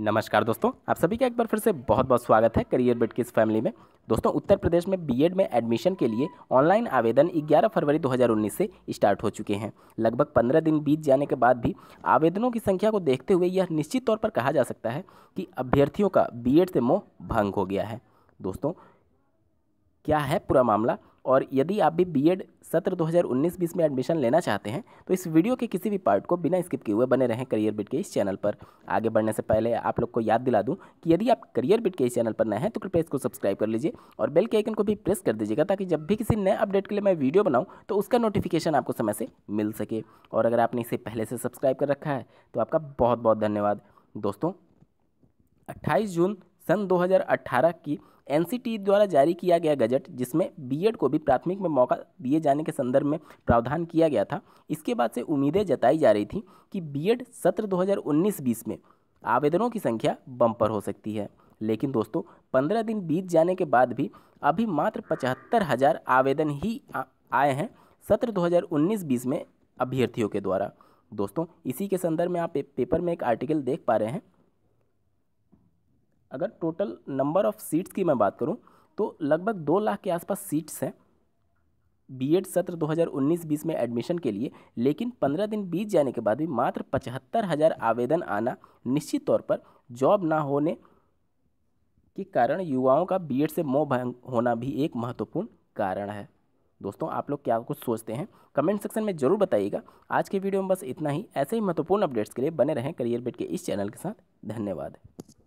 नमस्कार दोस्तों आप सभी का एक बार फिर से बहुत बहुत स्वागत है करियर बेट की इस फैमिली में दोस्तों उत्तर प्रदेश में बीएड में एडमिशन के लिए ऑनलाइन आवेदन 11 फरवरी 2019 से स्टार्ट हो चुके हैं लगभग 15 दिन बीत जाने के बाद भी आवेदनों की संख्या को देखते हुए यह निश्चित तौर पर कहा जा सकता है कि अभ्यर्थियों का बी से मोह भंग हो गया है दोस्तों क्या है पूरा मामला और यदि आप भी बी सत्र 2019-20 में एडमिशन लेना चाहते हैं तो इस वीडियो के किसी भी पार्ट को बिना स्किप किए हुए बने रहें करियर बिट के इस चैनल पर आगे बढ़ने से पहले आप लोग को याद दिला दूँ कि यदि आप करियर बिट के इस चैनल पर नए हैं तो कृपया इसको सब्सक्राइब कर लीजिए और बेल के आइकन को भी प्रेस कर दीजिएगा ताकि जब भी किसी नए अपडेट के लिए मैं वीडियो बनाऊँ तो उसका नोटिफिकेशन आपको समय से मिल सके और अगर आपने इसे पहले से सब्सक्राइब कर रखा है तो आपका बहुत बहुत धन्यवाद दोस्तों अट्ठाईस जून सन दो की एन द्वारा जारी किया गया गजट जिसमें बी को भी प्राथमिक में मौका दिए जाने के संदर्भ में प्रावधान किया गया था इसके बाद से उम्मीदें जताई जा रही थी कि बी सत्र 2019-20 में आवेदनों की संख्या बम्पर हो सकती है लेकिन दोस्तों पंद्रह दिन बीत जाने के बाद भी अभी मात्र पचहत्तर हज़ार आवेदन ही आए हैं सत्र 2019-20 में अभ्यर्थियों के द्वारा दोस्तों इसी के संदर्भ में आप पेपर में एक आर्टिकल देख पा रहे हैं अगर टोटल नंबर ऑफ़ सीट्स की मैं बात करूँ तो लगभग दो लाख के आसपास सीट्स हैं बीएड सत्र 2019-20 में एडमिशन के लिए लेकिन 15 दिन बीत जाने के बाद भी मात्र पचहत्तर हज़ार आवेदन आना निश्चित तौर पर जॉब ना होने के कारण युवाओं का बीएड से मोह भंग होना भी एक महत्वपूर्ण कारण है दोस्तों आप लोग क्या कुछ सोचते हैं कमेंट सेक्शन में ज़रूर बताइएगा आज के वीडियो में बस इतना ही ऐसे ही महत्वपूर्ण अपडेट्स के लिए बने रहें करियर बेट के इस चैनल के साथ धन्यवाद